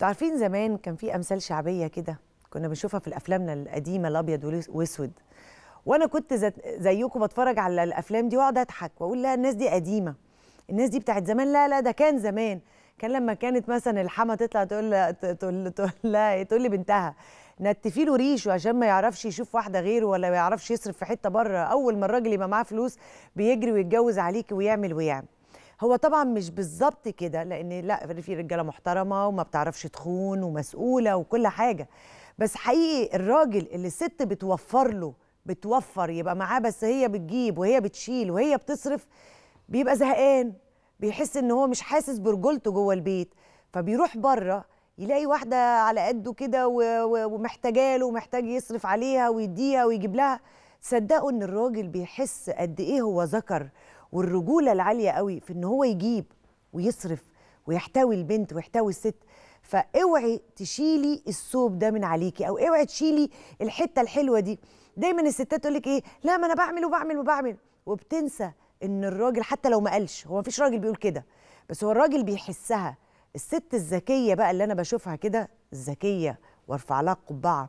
تعرفين زمان كان في امثال شعبيه كده كنا بنشوفها في الافلامنا القديمه الابيض واسود وانا كنت زيكم بتفرج على الافلام دي واقعد اضحك واقول لا الناس دي قديمه الناس دي بتاعت زمان لا لا ده كان زمان كان لما كانت مثلا الحما تطلع تقول تقول تقول تقول لبنتها نتفي له ريشه عشان ما يعرفش يشوف واحده غيره ولا ما يعرفش يصرف في حته بره اول ما الراجل يبقى معاه فلوس بيجري ويتجوز عليكي ويعمل ويعمل هو طبعا مش بالظبط كده لان لا في رجاله محترمه وما بتعرفش تخون ومسؤوله وكل حاجه بس حقيقي الراجل اللي الست بتوفر له بتوفر يبقى معاه بس هي بتجيب وهي بتشيل وهي بتصرف بيبقى زهقان بيحس ان هو مش حاسس برجولته جوه البيت فبيروح بره يلاقي واحده على قده كده ومحتاجاه له ومحتاج يصرف عليها ويديها ويجيب لها صدقوا ان الراجل بيحس قد ايه هو ذكر والرجوله العاليه قوي في ان هو يجيب ويصرف ويحتوي البنت ويحتوي الست فاوعي تشيلي الثوب ده من عليكي او اوعي تشيلي الحته الحلوه دي دايما الستات تقول لك ايه لا ما انا بعمل وبعمل وبعمل وبتنسى ان الراجل حتى لو ما قالش هو مفيش راجل بيقول كده بس هو الراجل بيحسها الست الذكيه بقى اللي انا بشوفها كده الذكيه وارفع لها القبعه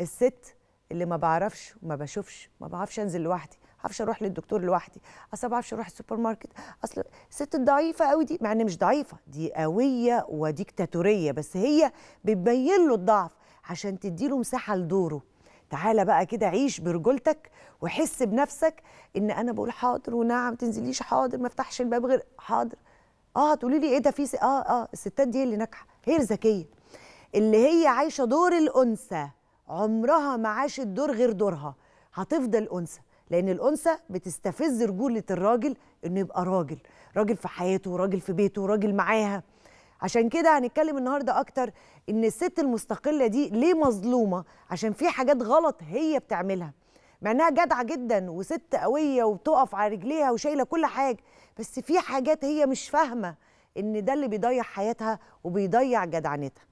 الست اللي ما بعرفش وما بشوفش ما بعرفش انزل لوحدي ما بعرفش اروح للدكتور لوحدي اصل ما بعرفش اروح السوبر ماركت اصل الست الضعيفه قوي دي مع ان مش ضعيفه دي قويه وديكتاتوريه بس هي بتبين له الضعف عشان تدي له مساحه لدوره تعالى بقى كده عيش برجولتك وحس بنفسك ان انا بقول حاضر ونعم تنزليش حاضر ما افتحش الباب غير حاضر اه تقولي لي ايه ده في اه اه الستات دي اللي ناجحه هي الذكيه اللي هي عايشه دور الانثى عمرها ما عاشت دور غير دورها هتفضل انثى لان الانثى بتستفز رجوله الراجل انه يبقى راجل راجل في حياته راجل في بيته راجل معاها عشان كده هنتكلم النهارده اكتر ان الست المستقله دي ليه مظلومه عشان في حاجات غلط هي بتعملها مع انها جدعه جدا وست قويه وبتقف على رجليها وشايله كل حاجه بس في حاجات هي مش فاهمه ان ده اللي بيضيع حياتها وبيضيع جدعنتها